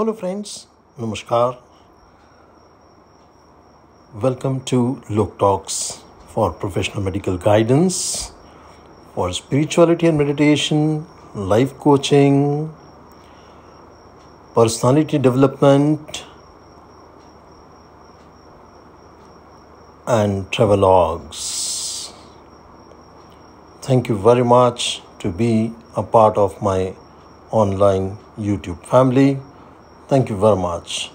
Hello friends, Namaskar. Welcome to Lok Talks for professional medical guidance, for spirituality and meditation, life coaching, personality development, and travel logs. Thank you very much to be a part of my online YouTube family. Thank you very much.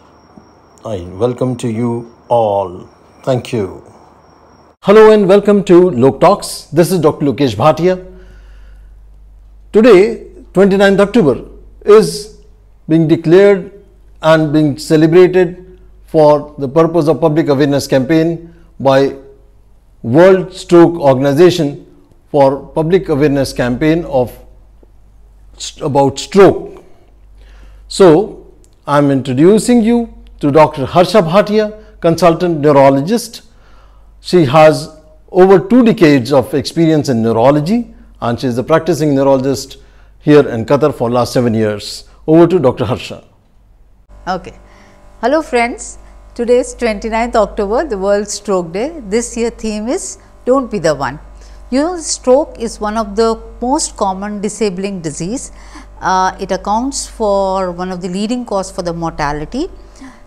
I welcome to you all. Thank you. Hello and welcome to Lok Talks. This is Dr. Lokesh Bhatia. Today, 29th October, is being declared and being celebrated for the purpose of public awareness campaign by World Stroke Organization for public awareness campaign of about stroke. So, I am introducing you to Dr. Harsha Bhatia, consultant neurologist. She has over two decades of experience in neurology and she is a practicing neurologist here in Qatar for last seven years. Over to Dr. Harsha. Okay. Hello friends. Today is 29th October, the World Stroke Day. This year theme is Don't Be the One. You know stroke is one of the most common disabling disease. Uh, it accounts for one of the leading cause for the mortality.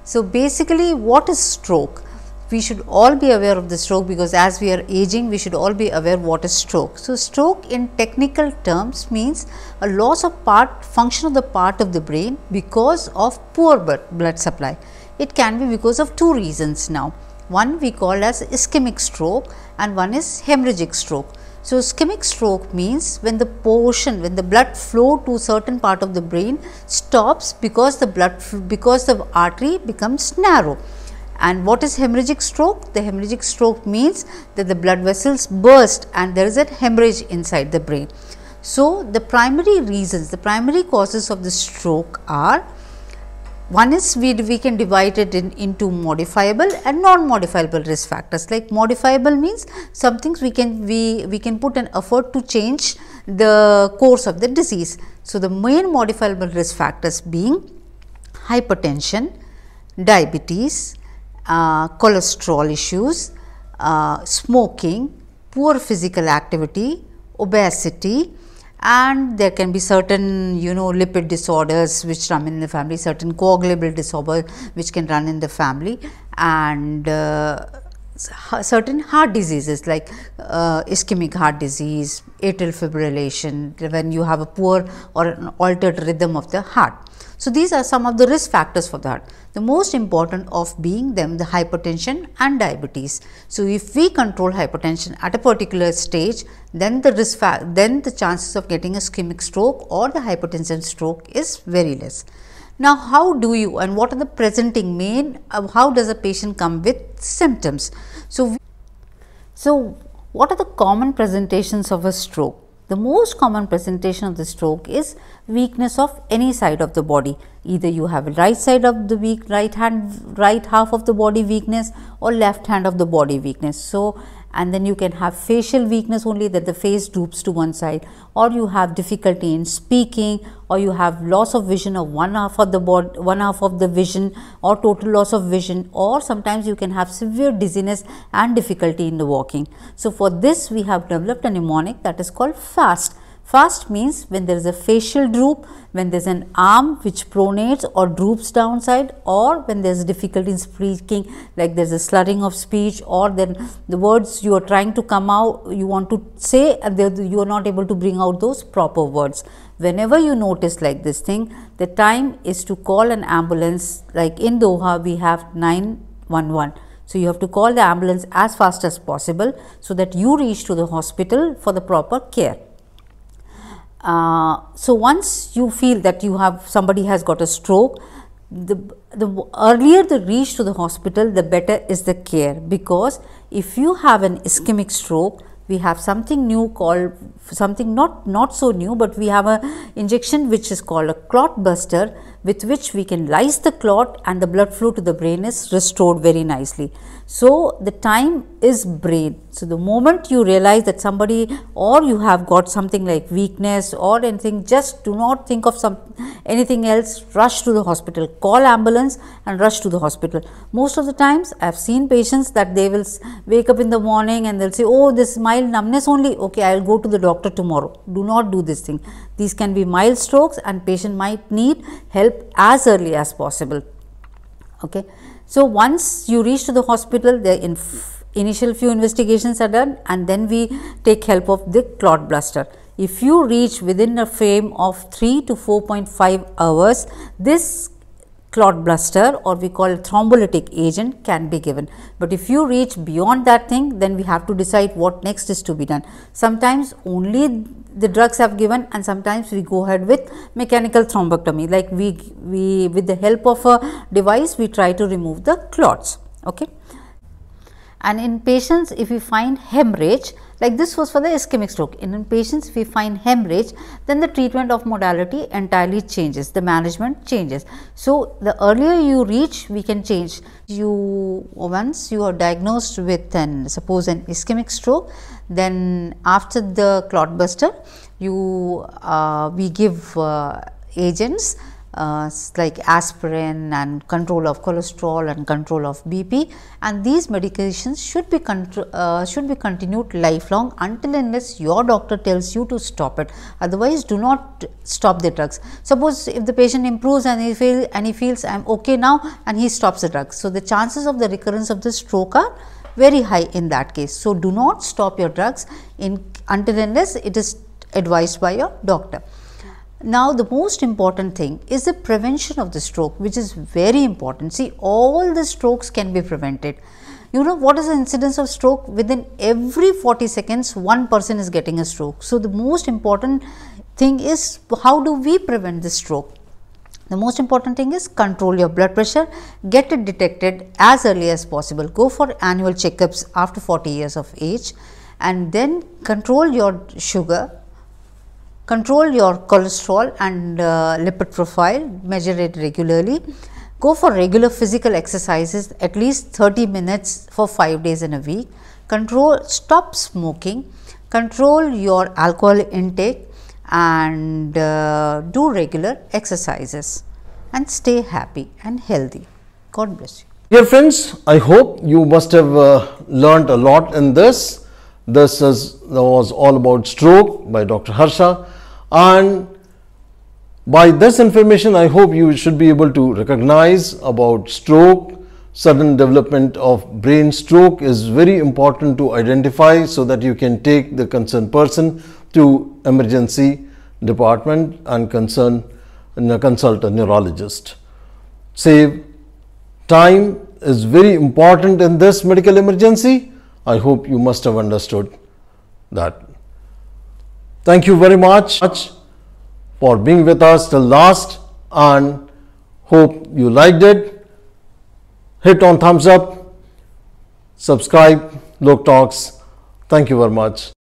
So, basically what is stroke? We should all be aware of the stroke because as we are aging we should all be aware what is stroke. So, stroke in technical terms means a loss of part function of the part of the brain because of poor blood supply. It can be because of two reasons now. One we call as ischemic stroke and one is hemorrhagic stroke. So, ischemic stroke means when the portion, when the blood flow to certain part of the brain stops because the blood, because the artery becomes narrow. And what is hemorrhagic stroke? The hemorrhagic stroke means that the blood vessels burst and there is a hemorrhage inside the brain. So, the primary reasons, the primary causes of the stroke are one is we, we can divide it in, into modifiable and non-modifiable risk factors. Like modifiable means some things we can we we can put an effort to change the course of the disease. So the main modifiable risk factors being hypertension, diabetes, uh, cholesterol issues, uh, smoking, poor physical activity, obesity, and there can be certain you know lipid disorders which run in the family certain coagulable disorder which can run in the family and uh, certain heart diseases like uh, ischemic heart disease, atrial fibrillation, when you have a poor or an altered rhythm of the heart. So, these are some of the risk factors for the heart. The most important of being them the hypertension and diabetes. So, if we control hypertension at a particular stage, then the risk then the chances of getting a ischemic stroke or the hypertension stroke is very less. Now, how do you and what are the presenting main, uh, how does a patient come with symptoms? So, so what are the common presentations of a stroke? The most common presentation of the stroke is weakness of any side of the body. Either you have right side of the weak, right hand, right half of the body weakness or left hand of the body weakness. So, and then you can have facial weakness only that the face droops to one side or you have difficulty in speaking or you have loss of vision of one half of the body, one half of the vision or total loss of vision or sometimes you can have severe dizziness and difficulty in the walking so for this we have developed a mnemonic that is called fast Fast means when there is a facial droop, when there is an arm which pronates or droops downside or when there is difficulty in speaking like there is a slurring of speech or then the words you are trying to come out, you want to say and you are not able to bring out those proper words. Whenever you notice like this thing, the time is to call an ambulance like in Doha we have 911. So, you have to call the ambulance as fast as possible so that you reach to the hospital for the proper care. Uh, so, once you feel that you have somebody has got a stroke, the, the earlier the reach to the hospital, the better is the care because if you have an ischemic stroke, we have something new called something not not so new but we have a injection which is called a clot buster with which we can lyse the clot and the blood flow to the brain is restored very nicely. So, the time is brain. So, the moment you realize that somebody or you have got something like weakness or anything, just do not think of some anything else, rush to the hospital, call ambulance and rush to the hospital. Most of the times I have seen patients that they will wake up in the morning and they will say, oh this mild numbness only, okay I will go to the doctor tomorrow. Do not do this thing. These can be mild strokes and patient might need help help as early as possible. Okay. So, once you reach to the hospital, the initial few investigations are done and then we take help of the clot blaster. If you reach within a frame of 3 to 4.5 hours, this clot bluster, or we call thrombolytic agent can be given. But if you reach beyond that thing then we have to decide what next is to be done. Sometimes only the drugs have given and sometimes we go ahead with mechanical thrombectomy like we, we with the help of a device we try to remove the clots. Okay. And in patients if we find hemorrhage like this was for the ischemic stroke. In patients, we find hemorrhage, then the treatment of modality entirely changes, the management changes. So, the earlier you reach, we can change. You once you are diagnosed with an suppose an ischemic stroke, then after the clot buster, you uh, we give uh, agents uh, like aspirin and control of cholesterol and control of BP and these medications should be uh, should be continued lifelong until unless your doctor tells you to stop it otherwise do not stop the drugs. Suppose if the patient improves and he and he feels I am okay now and he stops the drugs. So, the chances of the recurrence of the stroke are very high in that case. So, do not stop your drugs in until unless it is advised by your doctor. Now, the most important thing is the prevention of the stroke, which is very important. See, all the strokes can be prevented. You know what is the incidence of stroke? Within every 40 seconds, one person is getting a stroke. So, the most important thing is how do we prevent the stroke? The most important thing is control your blood pressure, get it detected as early as possible. Go for annual checkups after 40 years of age and then control your sugar control your cholesterol and uh, lipid profile, measure it regularly. Go for regular physical exercises at least 30 minutes for 5 days in a week. Control, stop smoking, control your alcohol intake and uh, do regular exercises and stay happy and healthy. God bless you. Dear friends, I hope you must have uh, learned a lot in this. This is, was all about stroke by Dr. Harsha and by this information I hope you should be able to recognize about stroke sudden development of brain stroke is very important to identify so that you can take the concerned person to emergency department and concern consult a neurologist. Save time is very important in this medical emergency. I hope you must have understood that. Thank you very much for being with us till last and hope you liked it. Hit on thumbs up, subscribe, look Talks. Thank you very much.